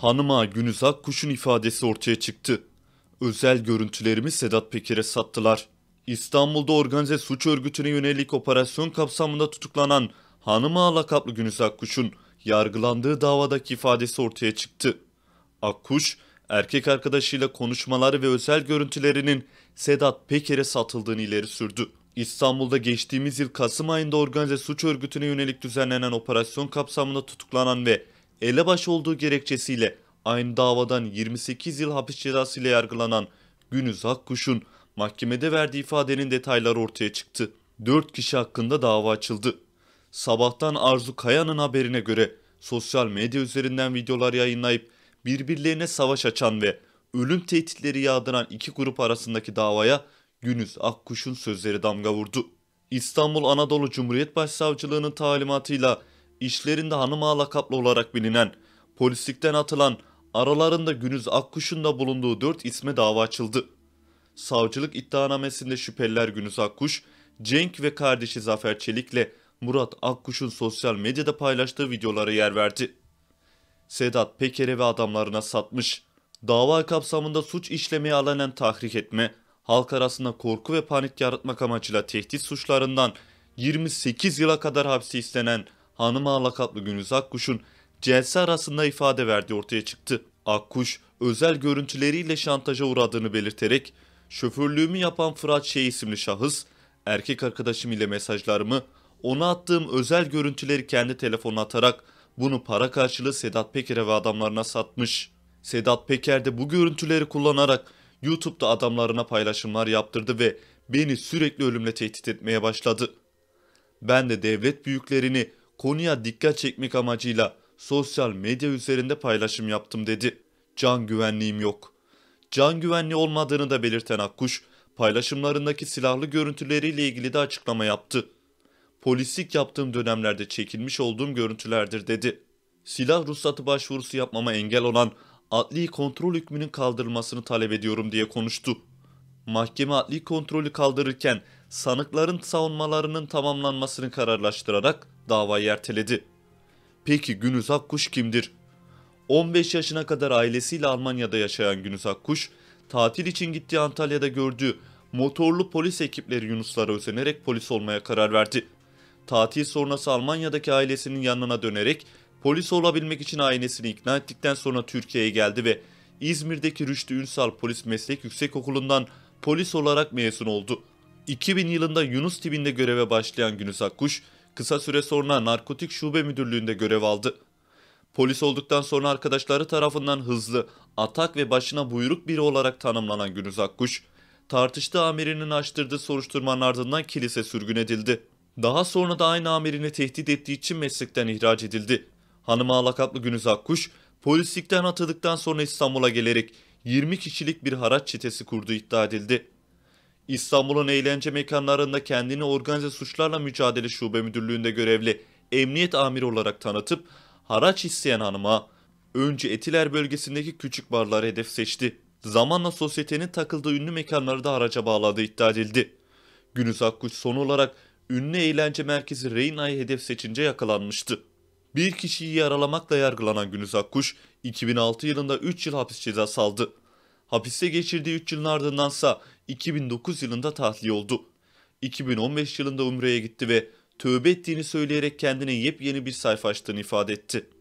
Hanıma Günüz Kuş'un ifadesi ortaya çıktı. Özel görüntülerimi Sedat Peker'e sattılar. İstanbul'da organize suç örgütüne yönelik operasyon kapsamında tutuklanan Hanıma Ağa lakaplı Günüz Akkuş'un yargılandığı davadaki ifadesi ortaya çıktı. Akkuş, erkek arkadaşıyla konuşmaları ve özel görüntülerinin Sedat Peker'e satıldığını ileri sürdü. İstanbul'da geçtiğimiz yıl Kasım ayında organize suç örgütüne yönelik düzenlenen operasyon kapsamında tutuklanan ve Elebaşı olduğu gerekçesiyle aynı davadan 28 yıl hapis cezası ile yargılanan Günüz Akkuş'un mahkemede verdiği ifadenin detayları ortaya çıktı. 4 kişi hakkında dava açıldı. Sabahtan Arzu Kaya'nın haberine göre sosyal medya üzerinden videolar yayınlayıp birbirlerine savaş açan ve ölüm tehditleri yağdıran iki grup arasındaki davaya Günüz Akkuş'un sözleri damga vurdu. İstanbul Anadolu Cumhuriyet Başsavcılığı'nın talimatıyla işlerinde hanım lakaplı olarak bilinen, polislikten atılan, aralarında Günüz Akkuş'un da bulunduğu dört isme dava açıldı. Savcılık iddianamesinde şüpheliler Günüz Akkuş, Cenk ve kardeşi Zafer Çelik'le Murat Akkuş'un sosyal medyada paylaştığı videolara yer verdi. Sedat Peker'e ve adamlarına satmış, dava kapsamında suç işlemeye alanen tahrik etme, halk arasında korku ve panik yaratmak amacıyla tehdit suçlarından 28 yıla kadar hapsi istenen Hanım Ağlakatlı Gündüz Akkuş'un celse arasında ifade verdiği ortaya çıktı. Akkuş özel görüntüleriyle şantaja uğradığını belirterek şoförlüğümü yapan Fırat Şey isimli şahıs erkek arkadaşım ile mesajlarımı ona attığım özel görüntüleri kendi telefona atarak bunu para karşılığı Sedat Peker'e ve adamlarına satmış. Sedat Peker de bu görüntüleri kullanarak YouTube'da adamlarına paylaşımlar yaptırdı ve beni sürekli ölümle tehdit etmeye başladı. Ben de devlet büyüklerini konuya dikkat çekmek amacıyla sosyal medya üzerinde paylaşım yaptım dedi. Can güvenliğim yok. Can güvenliği olmadığını da belirten Akkuş, paylaşımlarındaki silahlı görüntüleriyle ilgili de açıklama yaptı. Polislik yaptığım dönemlerde çekilmiş olduğum görüntülerdir dedi. Silah ruhsatı başvurusu yapmama engel olan adli kontrol hükmünün kaldırılmasını talep ediyorum diye konuştu. Mahkeme adli kontrolü kaldırırken sanıkların savunmalarının tamamlanmasını kararlaştırarak davayı erteledi. Peki Günüz Akkuş kimdir? 15 yaşına kadar ailesiyle Almanya'da yaşayan Günüz Akkuş, tatil için gittiği Antalya'da gördüğü motorlu polis ekipleri Yunuslara özenerek polis olmaya karar verdi. Tatil sonrası Almanya'daki ailesinin yanına dönerek polis olabilmek için ailesini ikna ettikten sonra Türkiye'ye geldi ve İzmir'deki Rüştü Ünsal Polis Meslek Yüksekokulu'ndan polis olarak mezun oldu. 2000 yılında Yunus tipinde göreve başlayan Günüz Akkuş, Kısa süre sonra narkotik şube müdürlüğünde görev aldı. Polis olduktan sonra arkadaşları tarafından hızlı, atak ve başına buyruk biri olarak tanımlanan Günüz Akkuş, tartıştığı amirinin açtırdığı soruşturmanın ardından kilise sürgün edildi. Daha sonra da aynı amirine tehdit ettiği için meslekten ihraç edildi. Hanıma lakaplı Günüz Akkuş, polislikten atıldıktan sonra İstanbul'a gelerek 20 kişilik bir haraç çetesi kurduğu iddia edildi. İstanbul'un eğlence mekanlarında kendini organize suçlarla mücadele şube müdürlüğünde görevli emniyet amiri olarak tanıtıp haraç isteyen hanıma önce Etiler bölgesindeki küçük barları hedef seçti. Zamanla sosyetenin takıldığı ünlü mekanları da haraca bağladığı iddia edildi. Günüz Akkuş son olarak ünlü eğlence merkezi Reyna'yı hedef seçince yakalanmıştı. Bir kişiyi yaralamakla yargılanan Günüz Akkuş, 2006 yılında 3 yıl hapis cezası aldı. Hapiste geçirdiği 3 yılın ardındansa 2009 yılında tahliye oldu. 2015 yılında Umre'ye gitti ve tövbe ettiğini söyleyerek kendine yepyeni bir sayfa açtığını ifade etti.